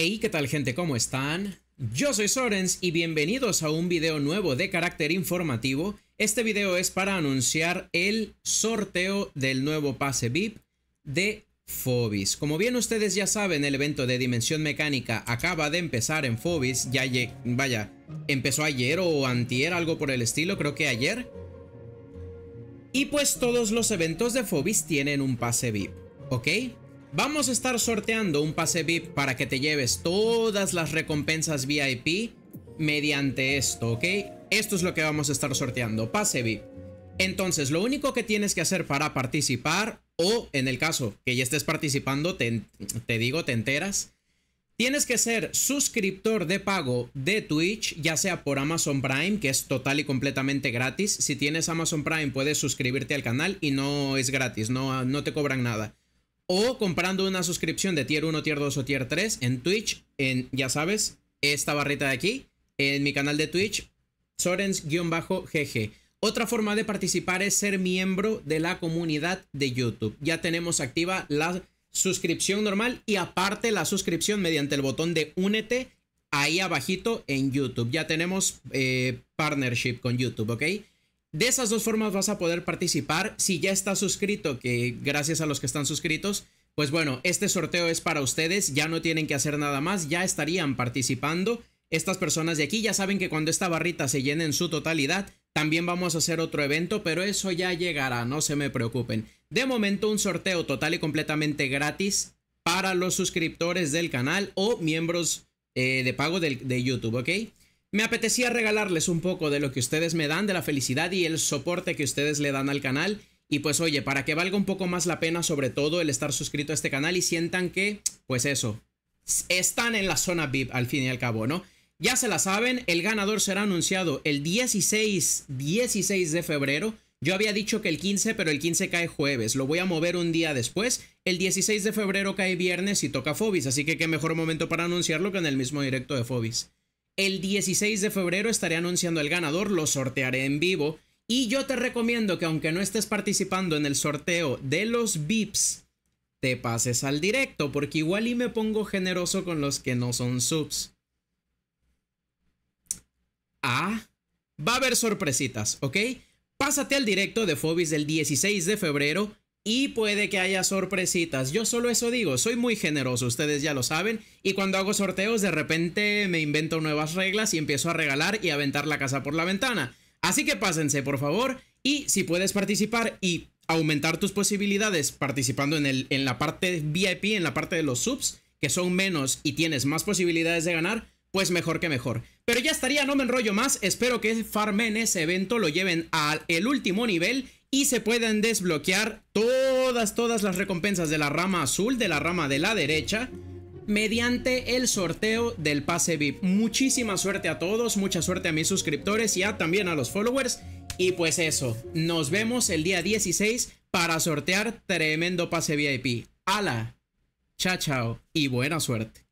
Hey, ¿qué tal gente? ¿Cómo están? Yo soy Sorens y bienvenidos a un video nuevo de carácter informativo. Este video es para anunciar el sorteo del nuevo pase VIP de Phobis. Como bien ustedes ya saben, el evento de Dimensión Mecánica acaba de empezar en Phobis. Ya, vaya, empezó ayer o antier, algo por el estilo, creo que ayer. Y pues todos los eventos de Phobis tienen un pase VIP, ¿ok? Vamos a estar sorteando un pase VIP para que te lleves todas las recompensas VIP mediante esto, ¿ok? Esto es lo que vamos a estar sorteando, pase VIP. Entonces, lo único que tienes que hacer para participar, o en el caso que ya estés participando, te, digo, te enteras, Tienes que ser suscriptor de pago de Twitch, ya sea por Amazon Prime, que es total y completamente gratis. Si tienes Amazon Prime puedes suscribirte al canal y no es gratis, no, no te cobran nada o comprando una suscripción de tier 1, tier 2 o tier 3 en Twitch, en, ya sabes, esta barrita de aquí, en mi canal de Twitch, Sorens-GG. Otra forma de participar es ser miembro de la comunidad de YouTube. Ya tenemos activa la suscripción normal y aparte la suscripción mediante el botón de únete ahí abajito en YouTube. Ya tenemos eh, partnership con YouTube, ¿ok? De esas dos formas vas a poder participar. Si ya estás suscrito, que gracias a los que están suscritos, pues bueno, este sorteo es para ustedes, ya no tienen que hacer nada más, ya estarían participando. Estas personas de aquí ya saben que cuando esta barrita se llene en su totalidad, también vamos a hacer otro evento, pero eso ya llegará, no se me preocupen. De momento un sorteo total y completamente gratis para los suscriptores del canal o miembros eh, de pago de YouTube, ¿ok? Me apetecía regalarles un poco de lo que ustedes me dan, de la felicidad y el soporte que ustedes le dan al canal. Y pues oye, para que valga un poco más la pena sobre todo el estar suscrito a este canal y sientan que, pues eso, están en la zona VIP al fin y al cabo, ¿no? Ya se la saben, el ganador será anunciado el 16, 16 de febrero. Yo había dicho que el 15, pero el 15 cae jueves. Lo voy a mover un día después. El 16 de febrero cae viernes y toca Fobis, así que qué mejor momento para anunciarlo que en el mismo directo de Fobis. El 16 de febrero estaré anunciando el ganador, lo sortearé en vivo. Y yo te recomiendo que aunque no estés participando en el sorteo de los VIPs, te pases al directo, porque igual y me pongo generoso con los que no son subs. Ah, va a haber sorpresitas, ¿ok? Pásate al directo de Fobis del 16 de febrero y puede que haya sorpresitas. Yo solo eso digo, soy muy generoso, ustedes ya lo saben. Y cuando hago sorteos, de repente me invento nuevas reglas y empiezo a regalar y a aventar la casa por la ventana. Así que pásense, por favor. Y si puedes participar y aumentar tus posibilidades participando en, el, en la parte VIP, en la parte de los subs, que son menos y tienes más posibilidades de ganar, pues mejor que mejor. Pero ya estaría, no me enrollo más. Espero que farmen ese evento, lo lleven al último nivel y se pueden desbloquear todas, todas las recompensas de la rama azul, de la rama de la derecha, mediante el sorteo del pase VIP. Muchísima suerte a todos, mucha suerte a mis suscriptores y a, también a los followers. Y pues eso, nos vemos el día 16 para sortear tremendo pase VIP. ¡Hala! Chao, chao y buena suerte.